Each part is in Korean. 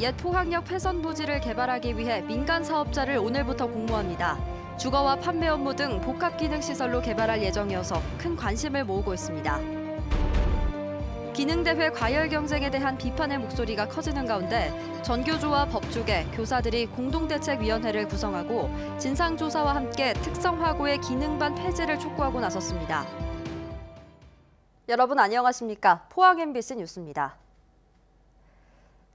옛 포항역 폐선 부지를 개발하기 위해 민간 사업자를 오늘부터 공모합니다. 주거와 판매 업무 등 복합 기능 시설로 개발할 예정이어서 큰 관심을 모으고 있습니다. 기능대회 과열 경쟁에 대한 비판의 목소리가 커지는 가운데 전교조와 법조계, 교사들이 공동대책위원회를 구성하고 진상조사와 함께 특성화고의 기능반 폐지를 촉구하고 나섰습니다. 여러분 안녕하십니까? 포항 MBC 뉴스입니다.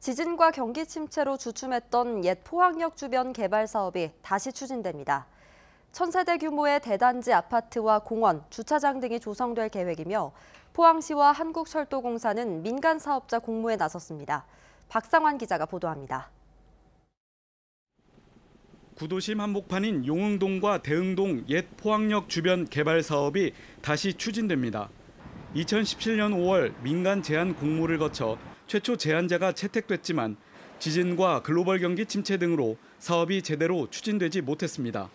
지진과 경기 침체로 주춤했던 옛 포항역 주변 개발 사업이 다시 추진됩니다. 천세대 규모의 대단지 아파트와 공원, 주차장 등이 조성될 계획이며 포항시와 한국철도공사는 민간 사업자 공모에 나섰습니다. 박상환 기자가 보도합니다. 구도심 한복판인 용흥동과 대흥동 옛 포항역 주변 개발 사업이 다시 추진됩니다. 2017년 5월 민간 제한 공모를 거쳐 최초 제안자가 채택됐지만 지진과 글로벌 경기 침체 등으로 사업이 제대로 추진되지 못했습니다.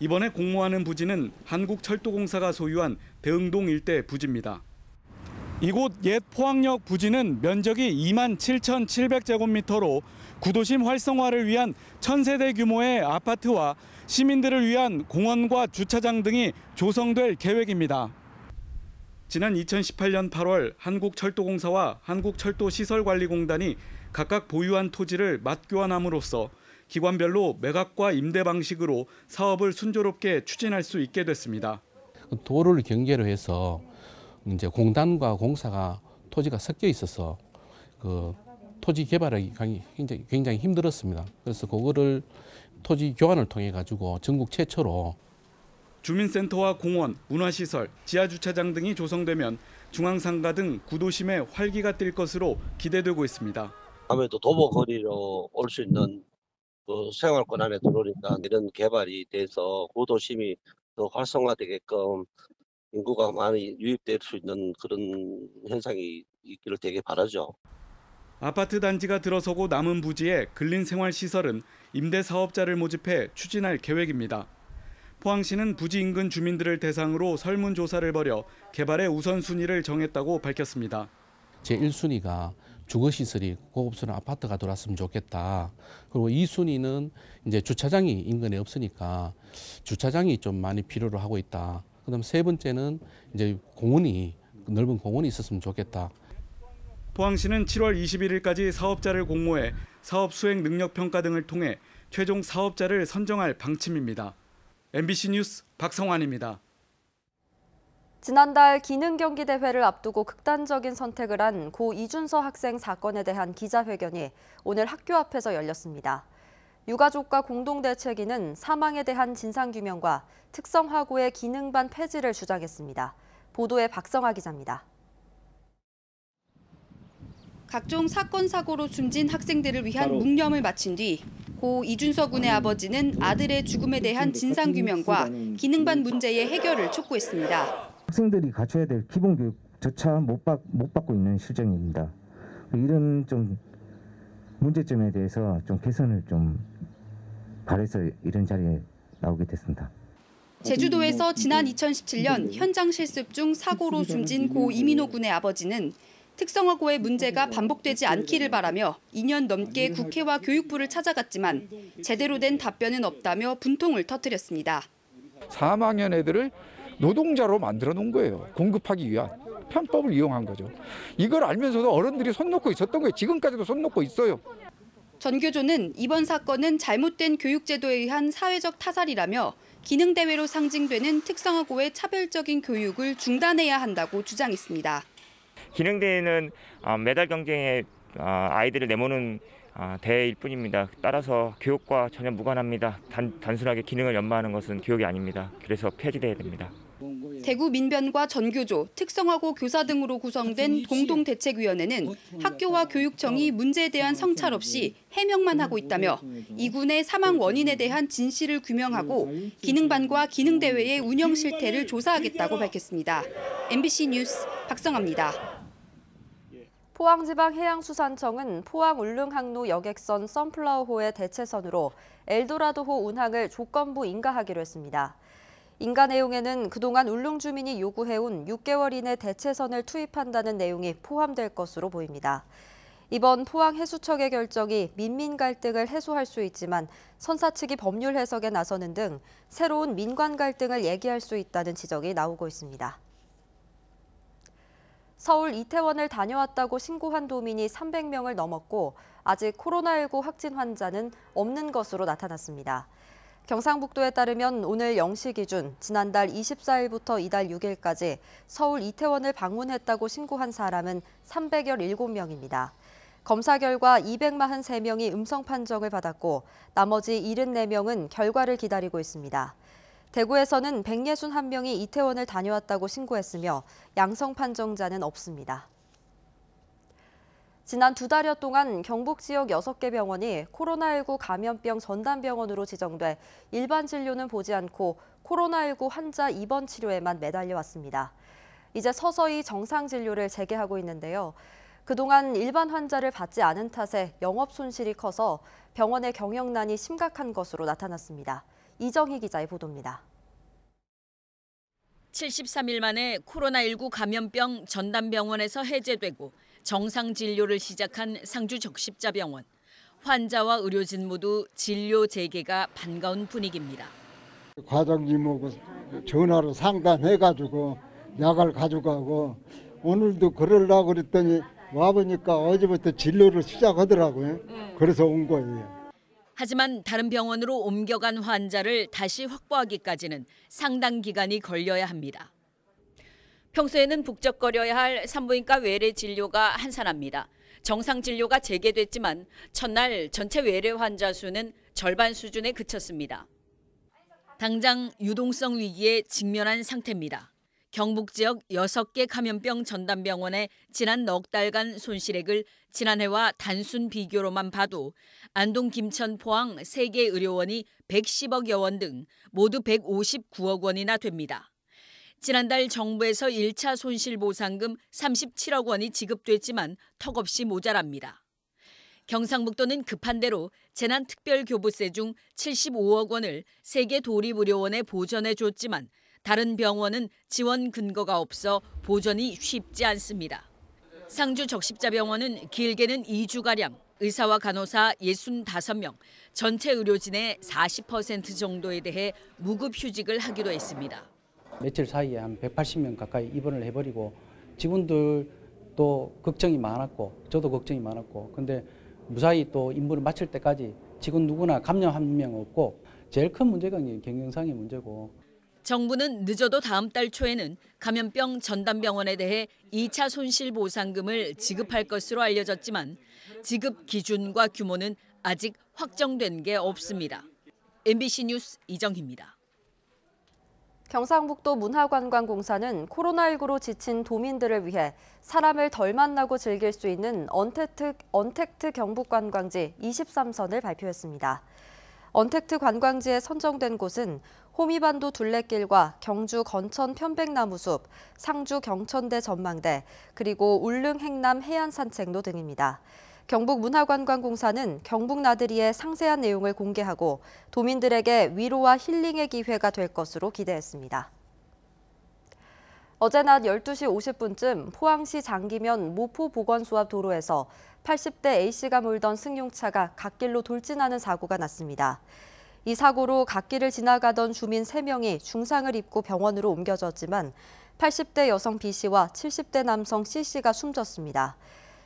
이번에 공모하는 부지는 한국철도공사가 소유한 대흥동 일대 부지입니다. 이곳 옛 포항역 부지는 면적이 2만 7,700제곱미터로 구도심 활성화를 위한 천세대 규모의 아파트와 시민들을 위한 공원과 주차장 등이 조성될 계획입니다. 지난 2018년 8월 한국철도공사와 한국철도시설관리공단이 각각 보유한 토지를 맞교환함으로써 기관별로 매각과 임대 방식으로 사업을 순조롭게 추진할 수 있게 됐습니다. 도로를 경계로 해서 이제 공단과 공사가 토지가 섞여 있어서 그 토지 개발하기 굉장히, 굉장히 힘들었습니다. 그래서 그거를 토지 교환을 통해 가지고 전국 최초로 주민센터와 공원, 문화시설, 지하주차장 등이 조성되면 중앙상가 등 구도심에 활기가 뛸 것으로 기대되고 있습니다. 아무래도 도보거리로 올 수 있는 그 생활권 안에 들어오니까 이런 개발이 돼서 구도심이 더 활성화되게끔 인구가 많이 유입될 수 있는 그런 현상이 있기를 되게 바라죠. 아파트 단지가 들어서고 남은 부지에 근린 생활 시설은 임대 사업자를 모집해 추진할 계획입니다. 포항시는 부지 인근 주민들을 대상으로 설문조사를 벌여 개발의 우선순위를 정했다고 밝혔습니다. 제1순위가 주거시설이 고급스러운 아파트가 들어왔으면 좋겠다. 그리고 2순위는 이제 주차장이 인근에 없으니까 주차장이 좀 많이 필요로 하고 있다. 그다음 세 번째는 이제 공원이 넓은 공원이 있었으면 좋겠다. 포항시는 7월 21일까지 사업자를 공모해 사업 수행 능력 평가 등을 통해 최종 사업자를 선정할 방침입니다. MBC 뉴스 박성환입니다. 지난달 기능경기대회를 앞두고 극단적인 선택을 한 고 이준서 학생 사건에 대한 기자회견이 오늘 학교 앞에서 열렸습니다. 유가족과 공동대책위는 사망에 대한 진상규명과 특성화고의 기능반 폐지를 주장했습니다. 보도에 박성화 기자입니다. 각종 사건 사고로 숨진 학생들을 위한 묵념을 마친 뒤고 이준서 군의 아버지는 아들의 죽음에 대한 진상규명과 기능반 문제의 해결을 촉구했습니다. 학생들이 갖춰야 될 기본교육 조차 못, 받, 못 받고 있는 실정입니다. 이런 좀 문제점에 대해서 좀 개선을 좀 바래서 이런 자리에 나오게 됐습니다. 제주도에서 지난 2017년 현장 실습 중 사고로 숨진 고 이민호 군의 아버지는 특성화고의 문제가 반복되지 않기를 바라며 2년 넘게 국회와 교육부를 찾아갔지만 제대로 된 답변은 없다며 분통을 터뜨렸습니다. 4학년 애들을 노동자로 만들어 놓은 거예요. 공급하기 위한 편법을 이용한 거죠. 이걸 알면서도 어른들이 손 놓고 있었던 거예요. 지금까지도 손 놓고 있어요. 전교조는 이번 사건은 잘못된 교육제도에 의한 사회적 타살이라며 기능대회로 상징되는 특성화고의 차별적인 교육을 중단해야 한다고 주장했습니다. 기능대회는 매달 어, 경쟁에 어, 아이들을 내모는 어, 대회일 뿐입니다. 따라서 교육과 전혀 무관합니다. 단, 단순하게 기능을 연마하는 것은 교육이 아닙니다. 그래서 폐지돼야 됩니다. 대구 민변과 전교조, 특성화고 교사 등으로 구성된 공동대책위원회는 학교와 교육청이 문제에 대한 성찰 없이 해명만 하고 있다며 음, 음, 음. 이군의 사망 원인에 대한 진실을 규명하고 기능반과 기능대회의 운영 실태를 조사하겠다고 밝혔습니다. MBC 뉴스 박성아입니다. 포항지방해양수산청은 포항 울릉항로 여객선 썬플라워호의 대체선으로 엘도라도호 운항을 조건부 인가하기로 했습니다. 인가 내용에는 그동안 울릉 주민이 요구해온 6개월 이내 대체선을 투입한다는 내용이 포함될 것으로 보입니다. 이번 포항해수척의 결정이 민민 갈등을 해소할 수 있지만 선사 측이 법률 해석에 나서는 등 새로운 민관 갈등을 얘기할 수 있다는 지적이 나오고 있습니다. 서울 이태원을 다녀왔다고 신고한 도민이 300명을 넘었고 아직 코로나19 확진 환자는 없는 것으로 나타났습니다. 경상북도에 따르면 오늘 0시 기준 지난달 24일부터 이달 6일까지 서울 이태원을 방문했다고 신고한 사람은 317명입니다. 검사 결과 243명이 음성 판정을 받았고 나머지 74명은 결과를 기다리고 있습니다. 대구에서는 161명이 이태원을 다녀왔다고 신고했으며 양성 판정자는 없습니다. 지난 두 달여 동안 경북 지역 6개 병원이 코로나19 감염병 전담병원으로 지정돼 일반 진료는 보지 않고 코로나19 환자 입원 치료에만 매달려 왔습니다. 이제 서서히 정상 진료를 재개하고 있는데요. 그동안 일반 환자를 받지 않은 탓에 영업 손실이 커서 병원의 경영난이 심각한 것으로 나타났습니다. 이정희 기자의 보도입니다. 73일 만에 코로나19 감염병 전담병원에서 해제되고 정상 진료를 시작한 상주 적십자병원. 환자와 의료진 모두 진료 재개가 반가운 분위기입니다. 과장님하고 그 전화로 상담해가지고 약을 가져가고 오늘도 그럴라 그랬더니 와보니까 어제부터 진료를 시작하더라고요. 그래서 온 거예요. 하지만 다른 병원으로 옮겨간 환자를 다시 확보하기까지는 상당 기간이 걸려야 합니다. 평소에는 북적거려야 할 산부인과 외래 진료가 한산합니다. 정상 진료가 재개됐지만 첫날 전체 외래 환자 수는 절반 수준에 그쳤습니다. 당장 유동성 위기에 직면한 상태입니다. 경북 지역 6개 감염병 전담병원의 지난 넉 달간 손실액을 지난해와 단순 비교로만 봐도 안동 김천 포항 3개 의료원이 110억여 원 등 모두 159억 원이나 됩니다. 지난달 정부에서 1차 손실보상금 37억 원이 지급됐지만 턱없이 모자랍니다. 경상북도는 급한 대로 재난특별교부세 중 75억 원을 세계 도립의료원에 보전해 줬지만 다른 병원은 지원 근거가 없어 보전이 쉽지 않습니다. 상주 적십자병원은 길게는 2주가량 의사와 간호사 65명, 전체 의료진의 40% 정도에 대해 무급휴직을 하기로 했습니다. 며칠 사이에 한 180명 가까이 입원을 해버리고 직원들도 걱정이 많았고 저도 걱정이 많았고 근데 무사히 또 임무를 마칠 때까지 직원 누구나 감염 한 명 없고 제일 큰 문제가 경영상의 문제고 정부는 늦어도 다음 달 초에는 감염병 전담병원에 대해 2차 손실보상금을 지급할 것으로 알려졌지만 지급 기준과 규모는 아직 확정된 게 없습니다. MBC 뉴스 이정희입니다. 경상북도 문화관광공사는 코로나19로 지친 도민들을 위해 사람을 덜 만나고 즐길 수 있는 언택트, 언택트 경북관광지 23선을 발표했습니다. 언택트 관광지에 선정된 곳은 호미반도 둘레길과 경주 건천 편백나무숲, 상주 경천대 전망대, 그리고 울릉 행남 해안 산책로 등입니다. 경북문화관광공사는 경북나들이의 상세한 내용을 공개하고 도민들에게 위로와 힐링의 기회가 될 것으로 기대했습니다. 어제 낮 12시 50분쯤 포항시 장기면 모포보건소 앞 도로에서 80대 A씨가 몰던 승용차가 갓길로 돌진하는 사고가 났습니다. 이 사고로 갓길을 지나가던 주민 3명이 중상을 입고 병원으로 옮겨졌지만 80대 여성 B씨와 70대 남성 C씨가 숨졌습니다.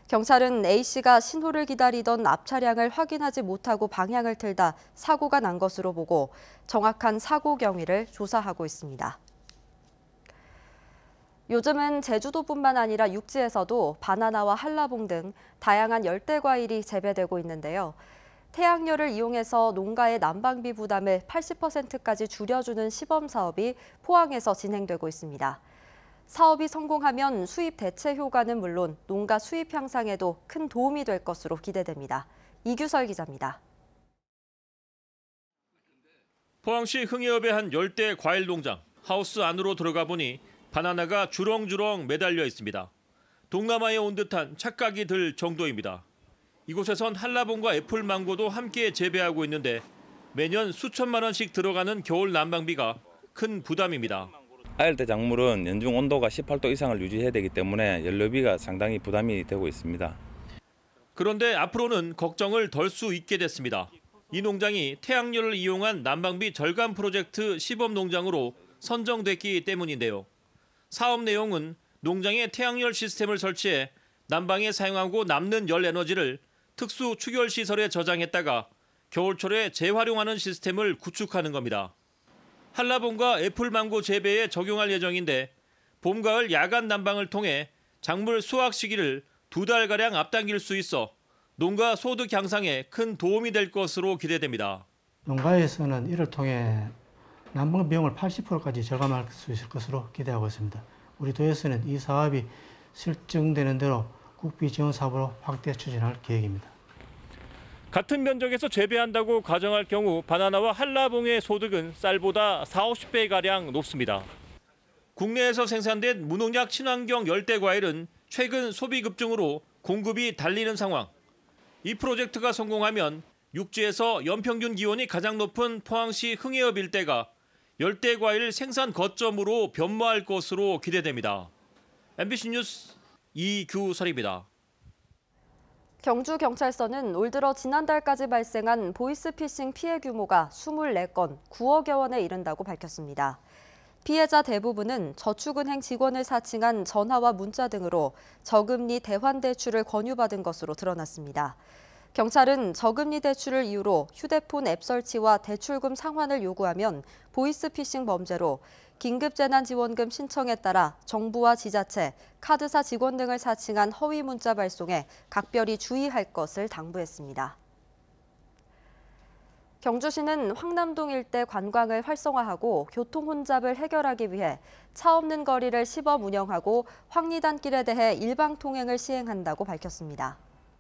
경찰은 A씨가 신호를 기다리던 앞 차량을 확인하지 못하고 방향을 틀다 사고가 난 것으로 보고 정확한 사고 경위를 조사하고 있습니다. 요즘은 제주도뿐만 아니라 육지에서도 바나나와 한라봉 등 다양한 열대 과일이 재배되고 있는데요. 태양열을 이용해서 농가의 난방비 부담을 80%까지 줄여주는 시범 사업이 포항에서 진행되고 있습니다. 사업이 성공하면 수입 대체 효과는 물론 농가 수입 향상에도 큰 도움이 될 것으로 기대됩니다. 이규설 기자입니다. 포항시 흥해읍의 한 열대 과일 농장 하우스 안으로 들어가 보니 바나나가 주렁주렁 매달려 있습니다. 동남아에 온 듯한 착각이 들 정도입니다. 이곳에선 한라봉과 애플망고도 함께 재배하고 있는데 매년 수천만 원씩 들어가는 겨울 난방비가 큰 부담입니다. 아열대 작물은 연중 온도가 18도 이상을 유지해야 되기 때문에 연료비가 상당히 부담이 되고 있습니다. 그런데 앞으로는 걱정을 덜 수 있게 됐습니다. 이 농장이 태양열을 이용한 난방비 절감 프로젝트 시범 농장으로 선정됐기 때문인데요. 사업 내용은 농장에 태양열 시스템을 설치해 난방에 사용하고 남는 열 에너지를 특수 추결 시설에 저장했다가 겨울철에 재활용하는 시스템을 구축하는 겁니다. 한라봉과 애플망고 재배에 적용할 예정인데 봄, 가을 야간 난방을 통해 작물 수확 시기를 두 달가량 앞당길 수 있어 농가 소득 향상에 큰 도움이 될 것으로 기대됩니다. 농가에서는 이를 통해 난방 비용을 80%까지 절감할 수 있을 것으로 기대하고 있습니다. 우리 도에서는 이 사업이 실증되는 대로 국비 지원 사업으로 확대 추진할 계획입니다. 같은 면적에서 재배한다고 가정할 경우 바나나와 한라봉의 소득은 쌀보다 4, 50배가량 높습니다. 국내에서 생산된 무농약 친환경 열대 과일은 최근 소비 급증으로 공급이 달리는 상황. 이 프로젝트가 성공하면 육지에서 연평균 기온이 가장 높은 포항시 흥해읍 일대가 열대 과일 생산 거점으로 변모할 것으로 기대됩니다. MBC 뉴스 이규설입니다. 경주경찰서는 올 들어 지난달까지 발생한 보이스피싱 피해 규모가 24건, 9억여 원에 이른다고 밝혔습니다. 피해자 대부분은 저축은행 직원을 사칭한 전화와 문자 등으로 저금리 대환대출을 권유받은 것으로 드러났습니다. 경찰은 저금리 대출을 이유로 휴대폰 앱 설치와 대출금 상환을 요구하면 보이스피싱 범죄로 긴급재난지원금 신청에 따라 정부와 지자체, 카드사 직원 등을 사칭한 허위 문자 발송에 각별히 주의할 것을 당부했습니다. 경주시는 황남동 일대 관광을 활성화하고 교통 혼잡을 해결하기 위해 차 없는 거리를 시범 운영하고 황리단길에 대해 일방 통행을 시행한다고 밝혔습니다.